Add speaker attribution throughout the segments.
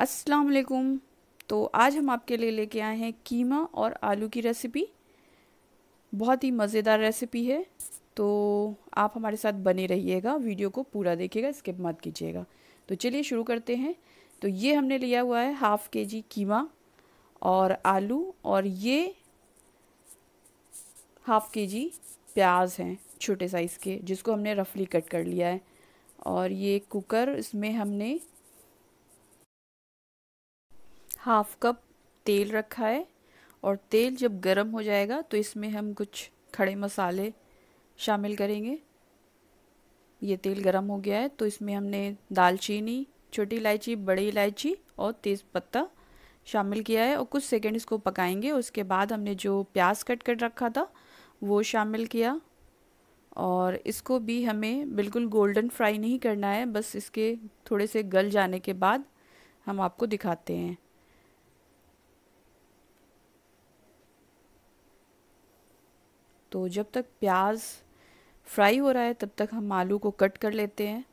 Speaker 1: अस्सलाम वालेकुम तो आज हम आपके लिए लेके आए हैं कीमा और आलू की रेसिपी बहुत ही मज़ेदार रेसिपी है तो आप हमारे साथ बने रहिएगा वीडियो को पूरा देखिएगा स्किप मत कीजिएगा तो चलिए शुरू करते हैं तो ये हमने लिया हुआ है हाफ़ के जी कीमा और आलू और ये हाफ़ के जी प्याज हैं छोटे साइज़ के जिसको हमने रफली कट कर लिया है और ये कुकर इसमें हमने हाफ कप तेल रखा है और तेल जब गर्म हो जाएगा तो इसमें हम कुछ खड़े मसाले शामिल करेंगे ये तेल गर्म हो गया है तो इसमें हमने दालचीनी छोटी इलायची बड़ी इलायची और तेज़पत्ता शामिल किया है और कुछ सेकंड इसको पकाएंगे उसके बाद हमने जो प्याज कट कर रखा था वो शामिल किया और इसको भी हमें बिल्कुल गोल्डन फ्राई नहीं करना है बस इसके थोड़े से गल जाने के बाद हम आपको दिखाते हैं तो जब तक प्याज फ्राई हो रहा है तब तक हम आलू को कट कर लेते हैं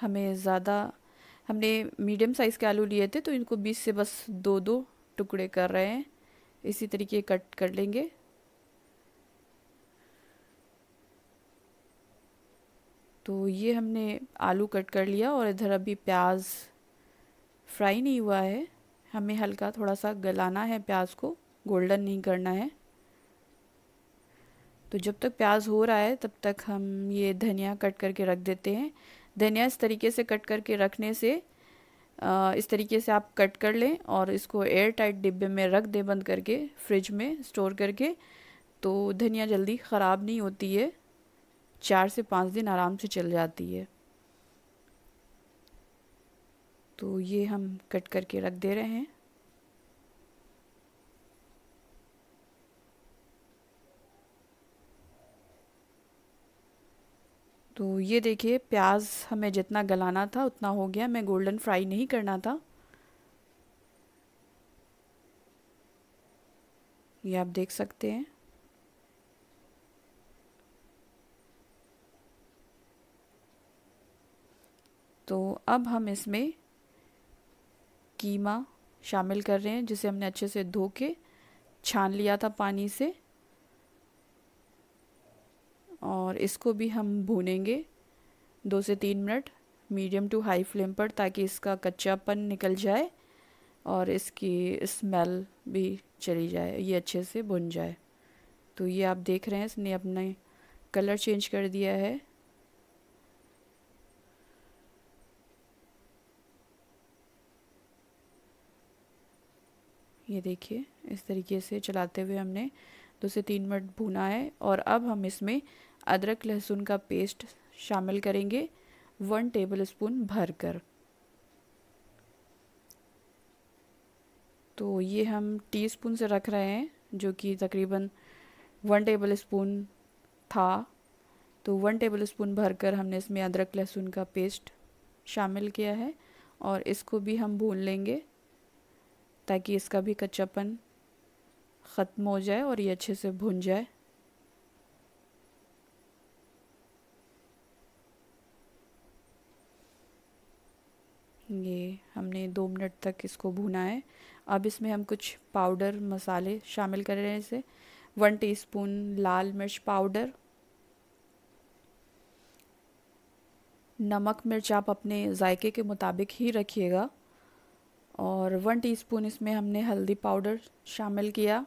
Speaker 1: हमें ज़्यादा हमने मीडियम साइज़ के आलू लिए थे तो इनको बीच से बस दो दो टुकड़े कर रहे हैं इसी तरीके कट कर लेंगे तो ये हमने आलू कट कर लिया और इधर अभी प्याज फ्राई नहीं हुआ है हमें हल्का थोड़ा सा गलाना है प्याज को गोल्डन नहीं करना है तो जब तक प्याज हो रहा है तब तक हम ये धनिया कट करके रख देते हैं धनिया इस तरीके से कट करके रखने से इस तरीके से आप कट कर लें और इसको एयर टाइट डिब्बे में रख दें बंद करके फ्रिज में स्टोर करके तो धनिया जल्दी ख़राब नहीं होती है चार से पाँच दिन आराम से चल जाती है तो ये हम कट करके रख दे रहे हैं तो ये देखिए प्याज हमें जितना गलाना था उतना हो गया हमें गोल्डन फ्राई नहीं करना था ये आप देख सकते हैं तो अब हम इसमें कीमा शामिल कर रहे हैं जिसे हमने अच्छे से धो के छान लिया था पानी से और इसको भी हम भूनेंगे दो से तीन minute medium to high flame पर ताकि इसका कच्चापन निकल जाए और इसकी स्मेल भी चली जाए ये अच्छे से भुन जाए तो ये आप देख रहे हैं इसने अपने कलर चेंज कर दिया है ये देखिए इस तरीके से चलाते हुए हमने दो से तीन मिनट भुना है और अब हम इसमें अदरक लहसुन का पेस्ट शामिल करेंगे वन टेबल स्पून भर कर तो ये हम टी स्पून से रख रहे हैं जो कि तकरीबन वन टेबल स्पून था तो वन टेबल स्पून भर कर हमने इसमें अदरक लहसुन का पेस्ट शामिल किया है और इसको भी हम भून लेंगे ताकि इसका भी कच्चापन ख़त्म हो जाए और ये अच्छे से भुन जाए ये हमने दो मिनट तक इसको भुना है अब इसमें हम कुछ पाउडर मसाले शामिल कर रहे हैं इसे वन टीस्पून लाल मिर्च पाउडर नमक मिर्च आप अपने जायके के मुताबिक ही रखिएगा और वन टीस्पून इसमें हमने हल्दी पाउडर शामिल किया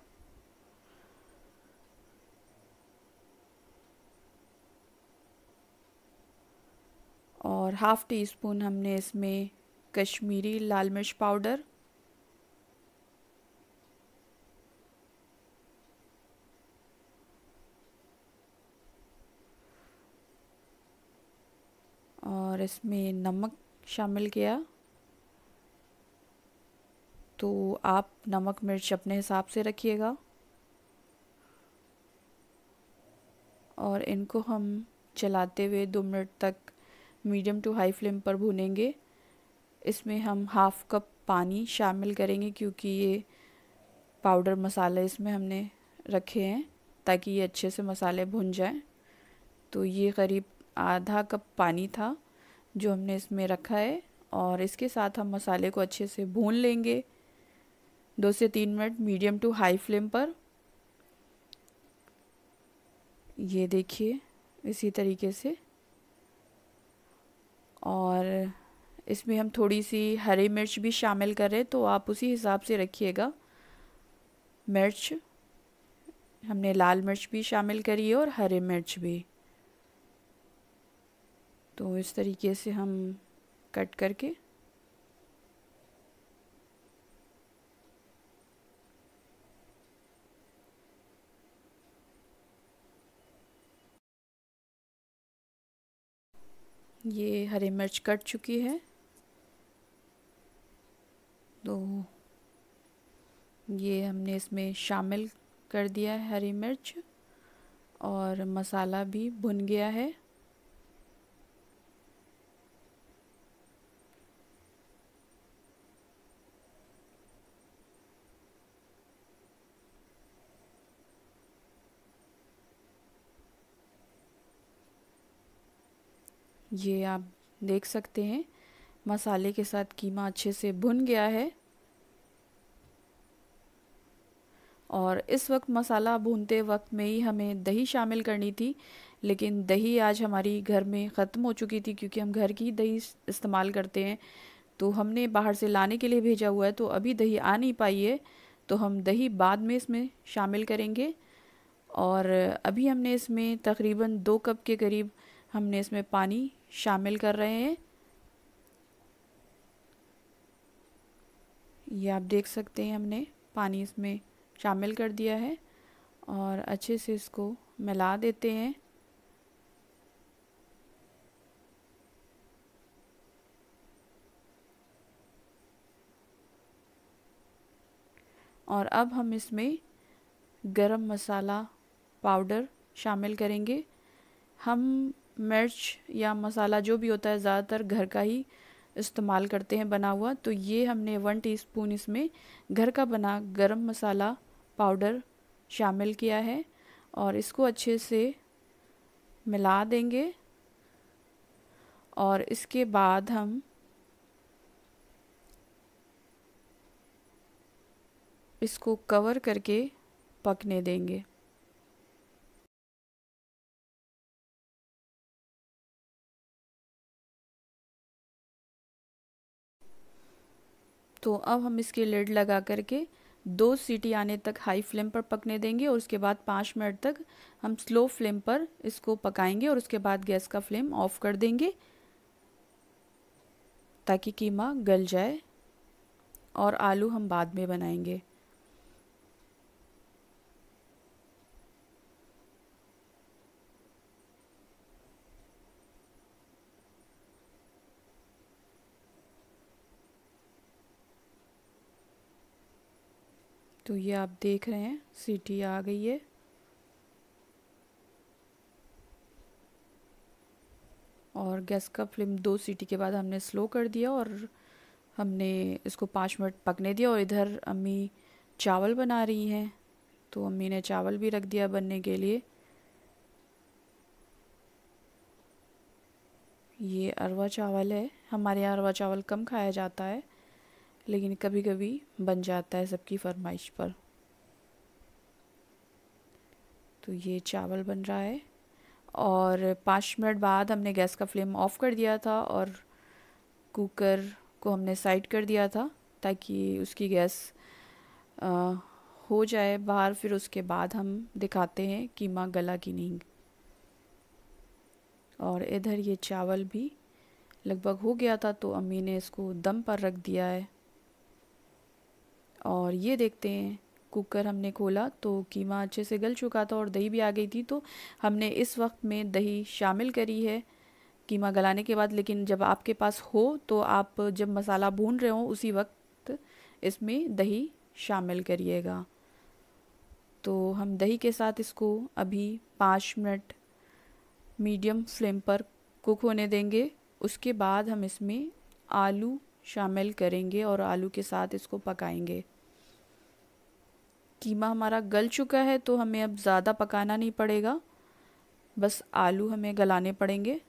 Speaker 1: और हाफ़ टी स्पून हमने इसमें कश्मीरी लाल मिर्च पाउडर और इसमें नमक शामिल किया तो आप नमक मिर्च अपने हिसाब से रखिएगा और इनको हम चलाते हुए दो मिनट तक मीडियम टू हाई फ्लेम पर भूनेंगे इसमें हम हाफ़ कप पानी शामिल करेंगे क्योंकि ये पाउडर मसाले इसमें हमने रखे हैं ताकि ये अच्छे से मसाले भुन जाएं तो ये करीब आधा कप पानी था जो हमने इसमें रखा है और इसके साथ हम मसाले को अच्छे से भून लेंगे दो से तीन minute medium to high flame पर ये देखिए इसी तरीके से और इसमें हम थोड़ी सी हरी मिर्च भी शामिल करें तो आप उसी हिसाब से रखिएगा मिर्च हमने लाल मिर्च भी शामिल करी है और हरी मिर्च भी तो इस तरीके से हम कट करके ये हरी मिर्च कट चुकी है तो ये हमने इसमें शामिल कर दिया है हरी मिर्च और मसाला भी भुन गया है ये आप देख सकते हैं मसाले के साथ कीमा अच्छे से भुन गया है और इस वक्त मसाला भूनते वक्त में ही हमें दही शामिल करनी थी लेकिन दही आज हमारी घर में ख़त्म हो चुकी थी क्योंकि हम घर की दही इस्तेमाल करते हैं तो हमने बाहर से लाने के लिए भेजा हुआ है तो अभी दही आ नहीं पाई है तो हम दही बाद में इसमें शामिल करेंगे और अभी हमने इसमें तकरीबन दो कप के करीब हमने इसमें पानी शामिल कर रहे हैं ये आप देख सकते हैं हमने पानी इसमें शामिल कर दिया है और अच्छे से इसको मिला देते हैं और अब हम इसमें गरम मसाला पाउडर शामिल करेंगे हम मिर्च या मसाला जो भी होता है ज़्यादातर घर का ही इस्तेमाल करते हैं बना हुआ तो ये हमने वन टीस्पून इसमें घर का बना गरम मसाला पाउडर शामिल किया है और इसको अच्छे से मिला देंगे और इसके बाद हम इसको कवर करके पकने देंगे तो अब हम इसके लिड लगा करके दो सीटी आने तक हाई फ्लेम पर पकने देंगे और उसके बाद पाँच मिनट तक हम स्लो फ्लेम पर इसको पकाएंगे और उसके बाद गैस का फ्लेम ऑफ कर देंगे ताकि कीमा गल जाए और आलू हम बाद में बनाएंगे तो ये आप देख रहे हैं सीटी आ गई है और गैस का फ्लेम दो सीटी के बाद हमने स्लो कर दिया और हमने इसको पाँच मिनट पकने दिया और इधर अम्मी चावल बना रही हैं तो अम्मी ने चावल भी रख दिया बनने के लिए ये अरवा चावल है हमारे यहाँ अरवा चावल कम खाया जाता है लेकिन कभी कभी बन जाता है सबकी फरमाइश पर तो ये चावल बन रहा है और पाँच मिनट बाद हमने गैस का फ्लेम ऑफ़ कर दिया था और कुकर को हमने साइड कर दिया था ताकि उसकी गैस आ, हो जाए बाहर फिर उसके बाद हम दिखाते हैं कीमा गला की नहीं और इधर ये चावल भी लगभग हो गया था तो अम्मी ने इसको दम पर रख दिया है और ये देखते हैं कुकर हमने खोला तो कीमा अच्छे से गल चुका था और दही भी आ गई थी तो हमने इस वक्त में दही शामिल करी है कीमा गलाने के बाद लेकिन जब आपके पास हो तो आप जब मसाला भून रहे हो उसी वक्त इसमें दही शामिल करिएगा तो हम दही के साथ इसको अभी पाँच मिनट मीडियम फ्लेम पर कुक होने देंगे उसके बाद हम इसमें आलू शामिल करेंगे और आलू के साथ इसको पकाएंगे कीमा हमारा गल चुका है तो हमें अब ज़्यादा पकाना नहीं पड़ेगा बस आलू हमें गलाने पड़ेंगे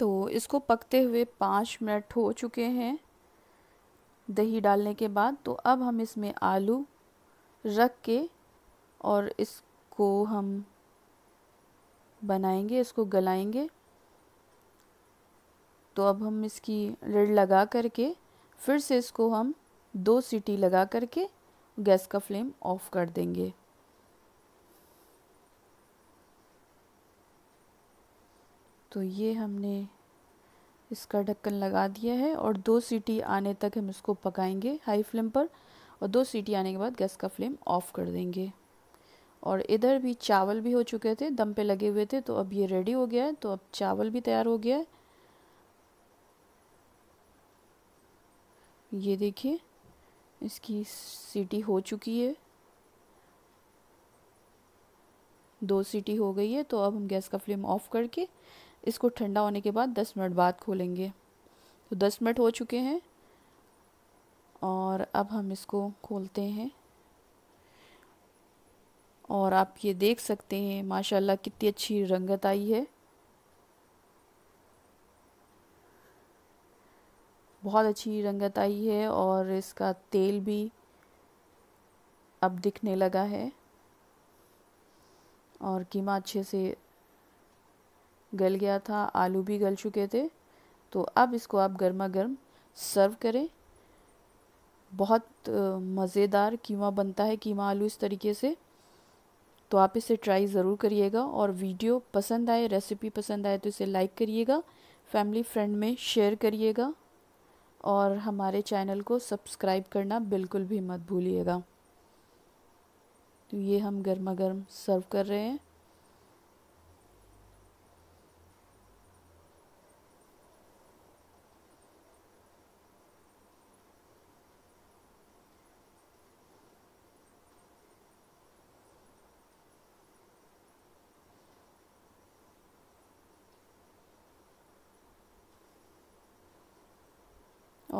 Speaker 1: तो इसको पकते हुए पाँच मिनट हो चुके हैं दही डालने के बाद तो अब हम इसमें आलू रख के और इसको हम बनाएंगे इसको गलाएंगे तो अब हम इसकी रेड लगा करके फिर से इसको हम दो सीटी लगा करके गैस का फ्लेम ऑफ कर देंगे तो ये हमने इसका ढक्कन लगा दिया है और दो सीटी आने तक हम इसको पकाएंगे हाई फ्लेम पर और दो सीटी आने के बाद गैस का फ्लेम ऑफ कर देंगे और इधर भी चावल भी हो चुके थे दम पे लगे हुए थे तो अब ये रेडी हो गया है तो अब चावल भी तैयार हो गया है ये देखिए इसकी सीटी हो चुकी है दो सीटी हो गई है तो अब हम गैस का फ्लेम ऑफ करके इसको ठंडा होने के बाद दस मिनट बाद खोलेंगे तो दस मिनट हो चुके हैं और अब हम इसको खोलते हैं और आप ये देख सकते हैं माशाल्लाह कितनी अच्छी रंगत आई है बहुत अच्छी रंगत आई है और इसका तेल भी अब दिखने लगा है और कीमा अच्छे से गल गया था आलू भी गल चुके थे तो अब इसको आप गर्मा गर्म सर्व करें बहुत मज़ेदार कीमा बनता है कीमा आलू इस तरीके से तो आप इसे ट्राई ज़रूर करिएगा और वीडियो पसंद आए रेसिपी पसंद आए तो इसे लाइक करिएगा फैमिली फ्रेंड में शेयर करिएगा और हमारे चैनल को सब्सक्राइब करना बिल्कुल भी मत भूलिएगा तो ये हम गर्मा गर्म सर्व कर रहे हैं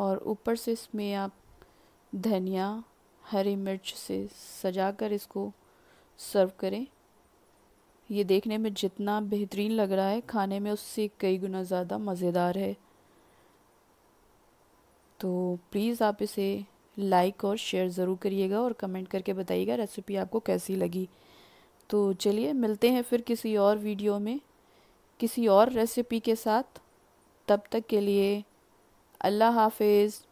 Speaker 1: और ऊपर से इसमें आप धनिया हरी मिर्च से सजा कर इसको सर्व करें ये देखने में जितना बेहतरीन लग रहा है खाने में उससे कई गुना ज़्यादा मज़ेदार है तो प्लीज़ आप इसे लाइक और शेयर ज़रूर करिएगा और कमेंट करके बताइएगा रेसिपी आपको कैसी लगी तो चलिए मिलते हैं फिर किसी और वीडियो में किसी और रेसिपी के साथ तब तक के लिए الله حافظ